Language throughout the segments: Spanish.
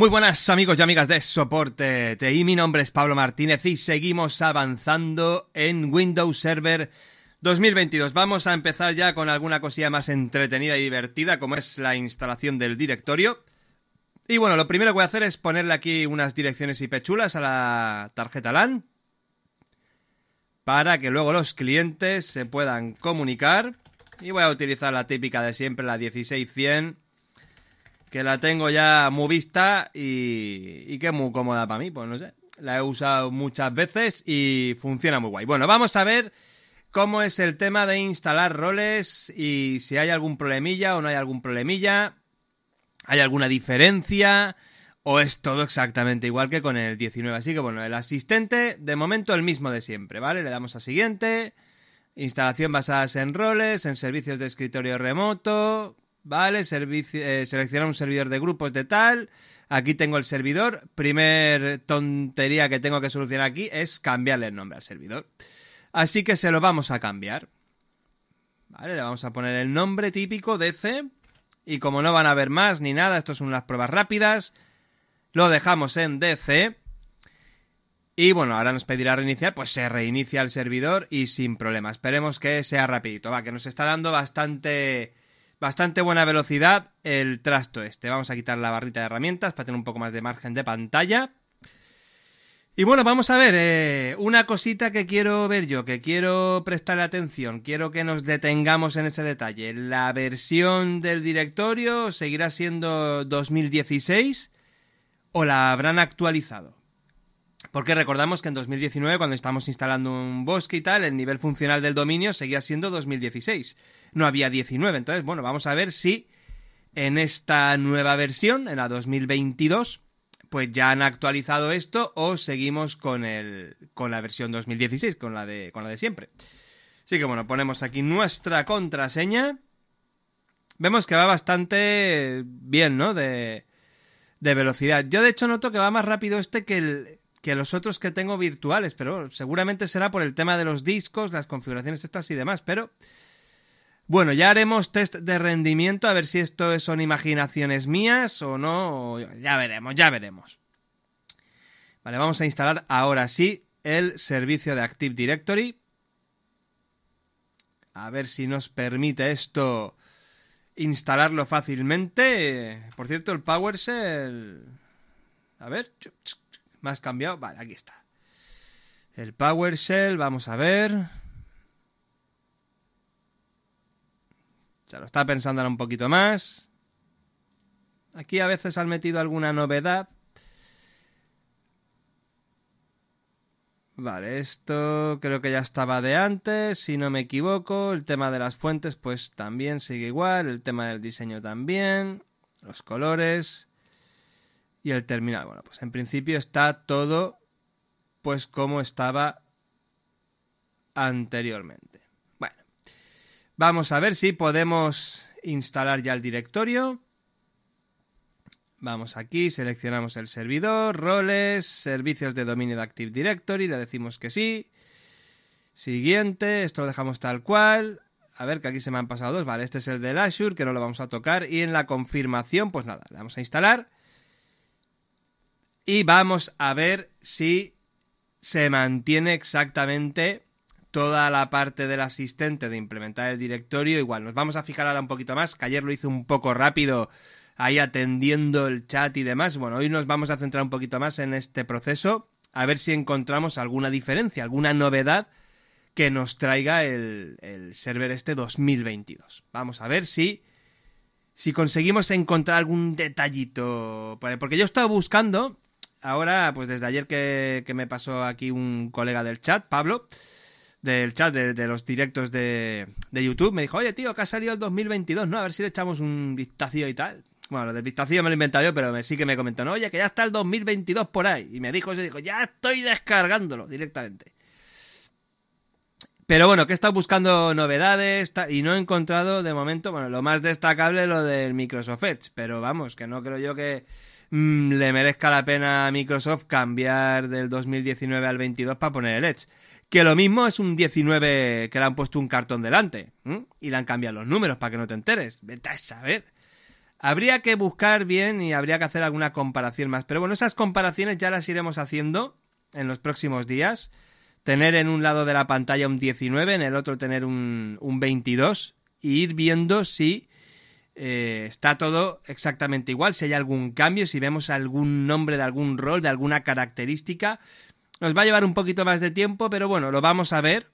Muy buenas amigos y amigas de Soporte TI, mi nombre es Pablo Martínez y seguimos avanzando en Windows Server 2022. Vamos a empezar ya con alguna cosilla más entretenida y divertida como es la instalación del directorio. Y bueno, lo primero que voy a hacer es ponerle aquí unas direcciones y pechulas a la tarjeta LAN para que luego los clientes se puedan comunicar. Y voy a utilizar la típica de siempre, la 16100 que la tengo ya muy vista y, y que es muy cómoda para mí, pues no sé. La he usado muchas veces y funciona muy guay. Bueno, vamos a ver cómo es el tema de instalar roles y si hay algún problemilla o no hay algún problemilla. ¿Hay alguna diferencia? ¿O es todo exactamente igual que con el 19? Así que bueno, el asistente de momento el mismo de siempre, ¿vale? Le damos a siguiente. Instalación basadas en roles, en servicios de escritorio remoto, ¿vale? Eh, seleccionar un servidor de grupos de tal. Aquí tengo el servidor. Primer tontería que tengo que solucionar aquí es cambiarle el nombre al servidor. Así que se lo vamos a cambiar. Vale, le vamos a poner el nombre típico DC Y como no van a ver más ni nada, esto son las pruebas rápidas. Lo dejamos en DC. Y bueno, ahora nos pedirá reiniciar, pues se reinicia el servidor y sin problema. Esperemos que sea rapidito, va, que nos está dando bastante Bastante buena velocidad el trasto este. Vamos a quitar la barrita de herramientas para tener un poco más de margen de pantalla. Y bueno, vamos a ver, eh, una cosita que quiero ver yo, que quiero prestar atención, quiero que nos detengamos en ese detalle. La versión del directorio seguirá siendo 2016 o la habrán actualizado. Porque recordamos que en 2019, cuando estábamos instalando un bosque y tal, el nivel funcional del dominio seguía siendo 2016. No había 19. Entonces, bueno, vamos a ver si en esta nueva versión, en la 2022, pues ya han actualizado esto o seguimos con, el, con la versión 2016, con la, de, con la de siempre. Así que bueno, ponemos aquí nuestra contraseña. Vemos que va bastante bien, ¿no? De, de velocidad. Yo de hecho noto que va más rápido este que el, que los otros que tengo virtuales, pero seguramente será por el tema de los discos, las configuraciones estas y demás, pero bueno, ya haremos test de rendimiento a ver si esto son imaginaciones mías o no, ya veremos, ya veremos. Vale, vamos a instalar ahora sí el servicio de Active Directory. A ver si nos permite esto instalarlo fácilmente. Por cierto, el PowerShell... A ver, más cambiado. Vale, aquí está. El PowerShell, vamos a ver. Se lo está pensando ahora un poquito más. Aquí a veces han metido alguna novedad. Vale, esto creo que ya estaba de antes, si no me equivoco. El tema de las fuentes, pues también sigue igual. El tema del diseño también. Los colores y el terminal. Bueno, pues en principio está todo pues como estaba anteriormente. Bueno, vamos a ver si podemos instalar ya el directorio. Vamos aquí, seleccionamos el servidor, roles, servicios de dominio de Active Directory, le decimos que sí. Siguiente, esto lo dejamos tal cual. A ver, que aquí se me han pasado dos. Vale, este es el de Azure, que no lo vamos a tocar. Y en la confirmación, pues nada, le vamos a instalar. Y vamos a ver si se mantiene exactamente toda la parte del asistente de implementar el directorio. Igual, nos vamos a fijar ahora un poquito más, que ayer lo hice un poco rápido ahí atendiendo el chat y demás. Bueno, hoy nos vamos a centrar un poquito más en este proceso, a ver si encontramos alguna diferencia, alguna novedad que nos traiga el, el server este 2022. Vamos a ver si, si conseguimos encontrar algún detallito. Porque yo estaba buscando ahora, pues desde ayer que, me pasó aquí un colega del chat, Pablo, del chat de, de los directos de, YouTube, me dijo, oye tío, que ha salido el 2022, ¿no? A ver si le echamos un vistazo y tal. Bueno, lo del vistazo me lo he yo, pero me, sí que me comentó, oye, que ya está el 2022 por ahí. Y me dijo eso, dijo, ya estoy descargándolo directamente. Pero bueno, que he estado buscando novedades y no he encontrado de momento, bueno, lo más destacable lo del Microsoft Edge, pero vamos, que no creo yo que Mm, le merezca la pena a Microsoft cambiar del 2019 al 22 para poner el Edge. Que lo mismo es un 19 que le han puesto un cartón delante y le han cambiado los números para que no te enteres. Vete a saber. Habría que buscar bien y habría que hacer alguna comparación más. Pero bueno, esas comparaciones ya las iremos haciendo en los próximos días. Tener en un lado de la pantalla un 19, en el otro tener un, un 22 y ir viendo si eh, está todo exactamente igual. Si hay algún cambio, si vemos algún nombre de algún rol, de alguna característica, nos va a llevar un poquito más de tiempo, pero bueno, lo vamos a ver.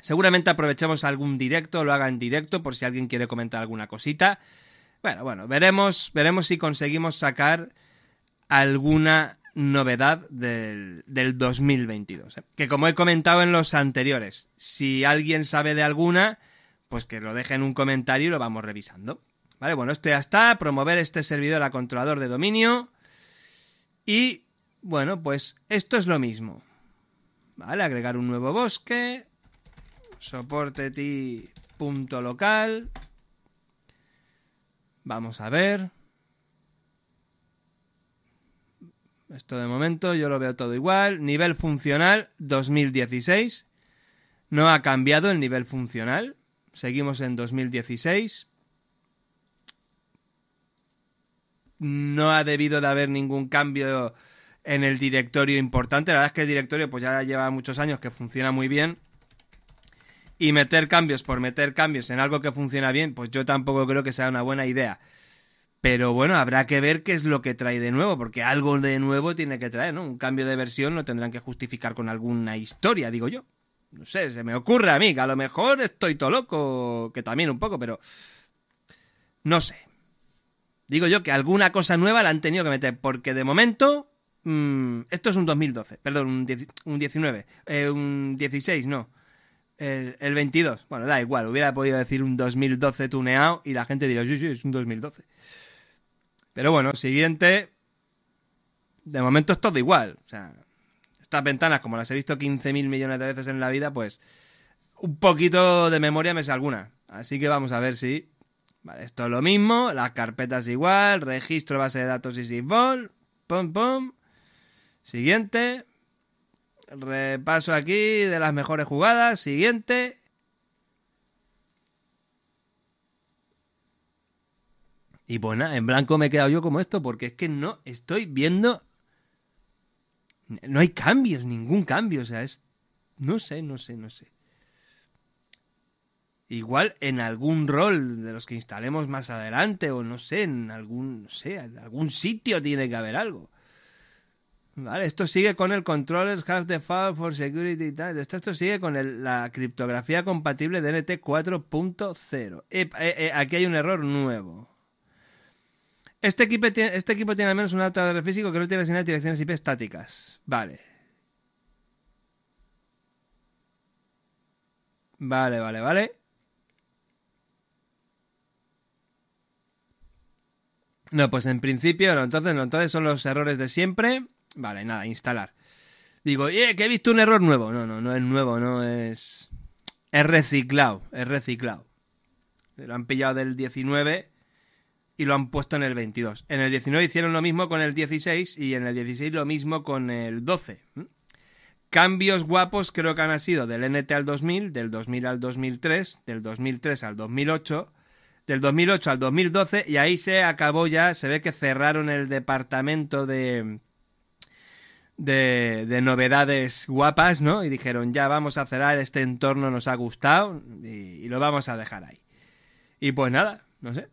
Seguramente aprovechemos algún directo, lo haga en directo por si alguien quiere comentar alguna cosita. Bueno, bueno, veremos, veremos si conseguimos sacar alguna novedad del, 2022. ¿eh? Que como he comentado en los anteriores, si alguien sabe de alguna, pues que lo dejen un comentario y lo vamos revisando. Vale, bueno, esto ya está, promover este servidor a controlador de dominio. Y bueno, pues esto es lo mismo. Vale, agregar un nuevo bosque, soporte ti punto local. Vamos a ver. Esto de momento yo lo veo todo igual. Nivel funcional 2016. No ha cambiado el nivel funcional. Seguimos en 2016. No ha debido de haber ningún cambio en el directorio importante. La verdad es que el directorio pues ya lleva muchos años que funciona muy bien. Y meter cambios por meter cambios en algo que funciona bien, pues yo tampoco creo que sea una buena idea. Pero bueno, habrá que ver qué es lo que trae de nuevo, porque algo de nuevo tiene que traer, ¿no? Un cambio de versión lo tendrán que justificar con alguna historia, digo yo. No sé, se me ocurre a mí, que a lo mejor estoy todo loco, que también un poco, pero... No sé. Digo yo que alguna cosa nueva la han tenido que meter, porque de momento... Mm, esto es un 2012, perdón, un, 19, un 16, eh, no. El, 22. Bueno, da igual, hubiera podido decir un 2012 tuneado y la gente diría, sí, sí, es un 2012. Pero bueno, siguiente. De momento es todo igual. O sea, estas ventanas, como las he visto 15.000 millones de veces en la vida, pues un poquito de memoria me sé alguna. Así que vamos a ver si... Vale, esto es lo mismo, las carpetas igual, registro base de datos y sysvol, Pum, pum. Siguiente. Repaso aquí de las mejores jugadas, siguiente. Y pues nada, en blanco me he quedado yo como esto porque es que no estoy viendo no hay cambios, ningún cambio. O sea, es. No sé, no sé, no sé. Igual en algún rol de los que instalemos más adelante, o no sé, en algún. No sé, en algún sitio tiene que haber algo. Vale, esto sigue con el controllers have the file for security y tal. Esto, esto, sigue con el, la criptografía compatible de NT 4.0. Eh, eh, aquí hay un error nuevo. Este, este equipo, tiene, al menos un de físico que no tiene señal de direcciones IP estáticas. Vale. Vale, vale, vale. No, pues en principio no, entonces no, entonces son los errores de siempre. Vale, nada, instalar. Digo, eh, que he visto un error nuevo. No, no, no es nuevo, no es... Es reciclado, es reciclado. Lo han pillado del 19 y lo han puesto en el 22. En el 19 hicieron lo mismo con el 16 y en el 16 lo mismo con el 12. Cambios guapos creo que han sido del NT al 2000, del 2000 al 2003, del 2003 al 2008, del 2008 al 2012 y ahí se acabó ya, se ve que cerraron el departamento de, de, novedades guapas, ¿no? Y dijeron, ya vamos a cerrar, este entorno nos ha gustado y lo vamos a dejar ahí. Y pues nada, no sé,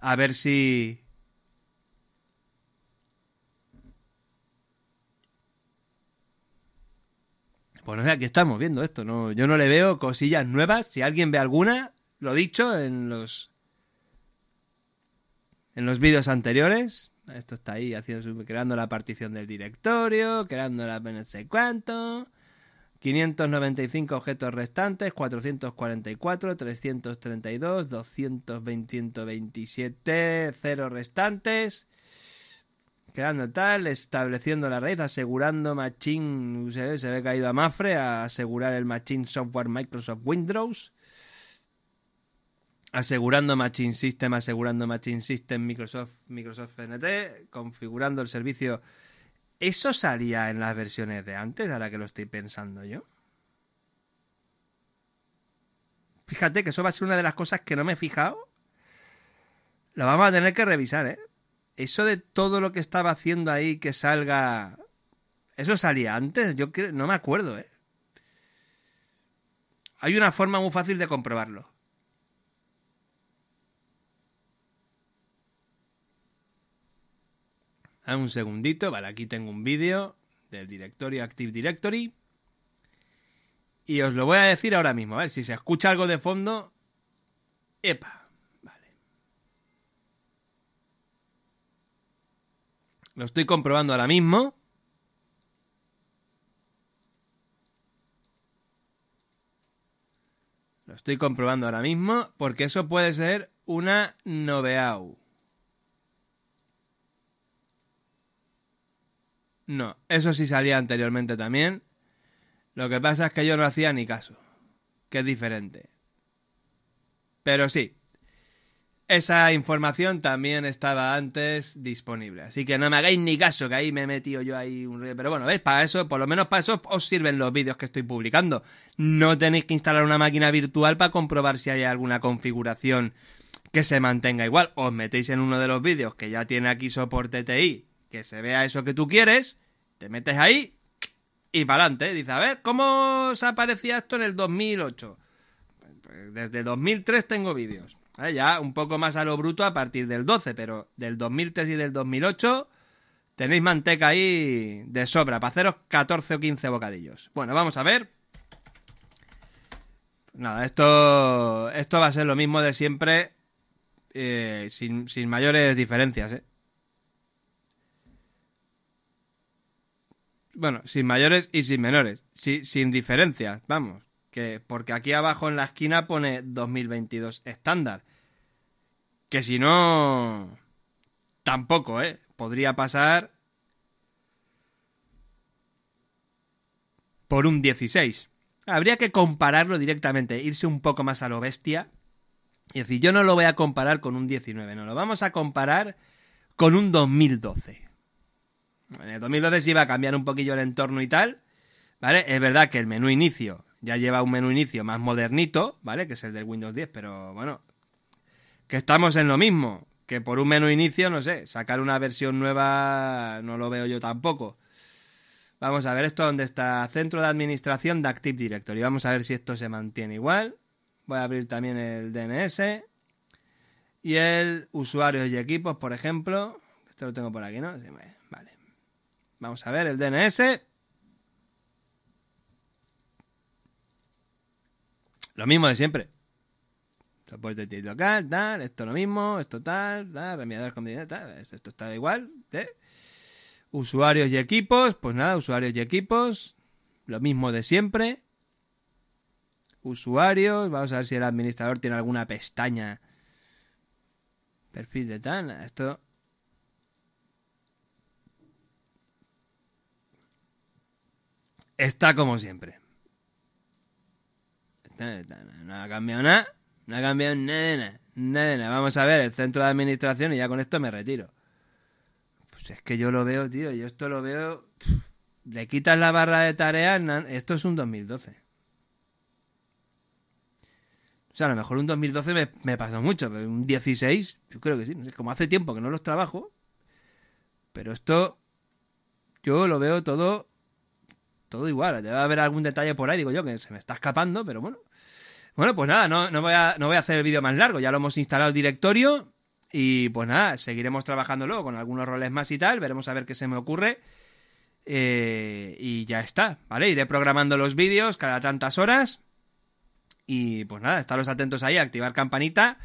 a ver si... Bueno, pues aquí estamos viendo esto. yo no le veo cosillas nuevas. Si alguien ve alguna, lo he dicho en los en los vídeos anteriores. Esto está ahí haciendo creando la partición del directorio, creando la no sé cuánto. 595 objetos restantes, 444, 332, 220, 127, 0 restantes. Creando tal, estableciendo la red, asegurando Machine. Se, se ve caído a Mafre a asegurar el Machine Software Microsoft Windows. Asegurando Machine System, asegurando Machine System Microsoft, Microsoft NT. Configurando el servicio ¿Eso salía en las versiones de antes, ahora que lo estoy pensando yo? Fíjate que eso va a ser una de las cosas que no me he fijado. Lo vamos a tener que revisar, ¿eh? Eso de todo lo que estaba haciendo ahí que salga... ¿Eso salía antes? Yo no me acuerdo, ¿eh? Hay una forma muy fácil de comprobarlo. Ah, un segundito, vale, aquí tengo un vídeo del directorio Active Directory. Y os lo voy a decir ahora mismo, a ver si se escucha algo de fondo. Epa, vale. Lo estoy comprobando ahora mismo. Lo estoy comprobando ahora mismo porque eso puede ser una noveau. No, eso sí salía anteriormente también. Lo que pasa es que yo no hacía ni caso, que es diferente. Pero sí, esa información también estaba antes disponible. Así que no me hagáis ni caso, que ahí me he metido yo ahí un... Pero bueno, ¿veis? Para eso, por lo menos para eso os sirven los vídeos que estoy publicando. No tenéis que instalar una máquina virtual para comprobar si hay alguna configuración que se mantenga igual. Os metéis en uno de los vídeos que ya tiene aquí soporte TI que se vea eso que tú quieres te metes ahí y para adelante. ¿eh? Dice, a ver, ¿cómo os aparecía esto en el 2008? Pues desde el 2003 tengo vídeos. Ya un poco más a lo bruto a partir del 12, pero del 2003 y del 2008 tenéis manteca ahí de sobra para haceros 14 o 15 bocadillos. Bueno, vamos a ver. Nada, esto, esto va a ser lo mismo de siempre eh, sin, sin mayores diferencias. ¿eh? bueno, sin mayores y sin menores, sin diferencias, vamos, que porque aquí abajo en la esquina pone 2022 estándar. Que si no, tampoco, ¿eh? Podría pasar por un 16. Habría que compararlo directamente, irse un poco más a lo bestia. Es decir, yo no lo voy a comparar con un 19, no, lo vamos a comparar con un 2012. En el 2012 se iba a cambiar un poquillo el entorno y tal, ¿vale? Es verdad que el menú inicio ya lleva un menú inicio más modernito, ¿vale? Que es el del Windows 10, pero bueno, que estamos en lo mismo. Que por un menú inicio, no sé, sacar una versión nueva no lo veo yo tampoco. Vamos a ver esto donde está Centro de Administración de Active Directory. Vamos a ver si esto se mantiene igual. Voy a abrir también el DNS. Y el usuarios y equipos, por ejemplo. Esto lo tengo por aquí, ¿no? vale. Vamos a ver el DNS. Lo mismo de siempre. Soporte de local, tal, esto lo mismo, esto tal, tal, remediador con... tal, esto está igual. ¿eh? Usuarios y equipos, pues nada, usuarios y equipos, lo mismo de siempre. Usuarios, vamos a ver si el administrador tiene alguna pestaña. Perfil de tal, esto está como siempre. No ha cambiado nada, no ha cambiado nada, nada, Vamos a ver el centro de administración y ya con esto me retiro. Pues es que yo lo veo, tío, yo esto lo veo... Le quitas la barra de tareas, esto es un 2012. O sea, a lo mejor un 2012 me, me pasó mucho, pero un 16, yo creo que sí. Como hace tiempo que no los trabajo, pero esto yo lo veo todo todo igual. Debe haber algún detalle por ahí, digo yo, que se me está escapando, pero bueno. Bueno, pues nada, no, voy, a, no voy a hacer el vídeo más largo. Ya lo hemos instalado el directorio. Y pues nada, seguiremos trabajando luego con algunos roles más y tal. Veremos a ver qué se me ocurre. Eh, y ya está, ¿vale? Iré programando los vídeos cada tantas horas. Y pues nada, estaros atentos ahí, activar campanita.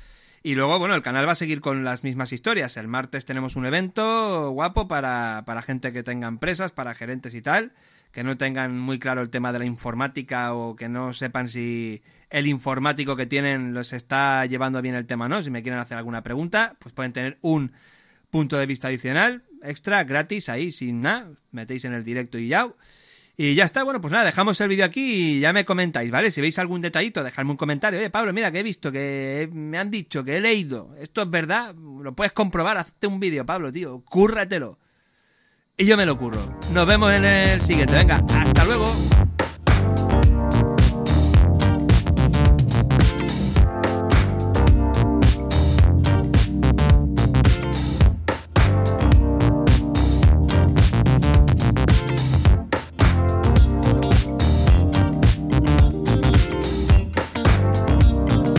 Y luego, bueno, el canal va a seguir con las mismas historias. El martes tenemos un evento guapo para, para gente que tenga empresas, para gerentes y tal que no tengan muy claro el tema de la informática o que no sepan si el informático que tienen los está llevando bien el tema o no, si me quieren hacer alguna pregunta, pues pueden tener un punto de vista adicional, extra, gratis, ahí, sin nada, metéis en el directo y ya. Y ya está, bueno, pues nada, dejamos el vídeo aquí y ya me comentáis, ¿vale? Si veis algún detallito, dejadme un comentario. Oye, Pablo, mira que he visto, que me han dicho, que he leído. Esto es verdad, lo puedes comprobar, hazte un vídeo, Pablo, tío, cúrratelo y yo me lo curro. Nos vemos en el siguiente. Venga, hasta luego.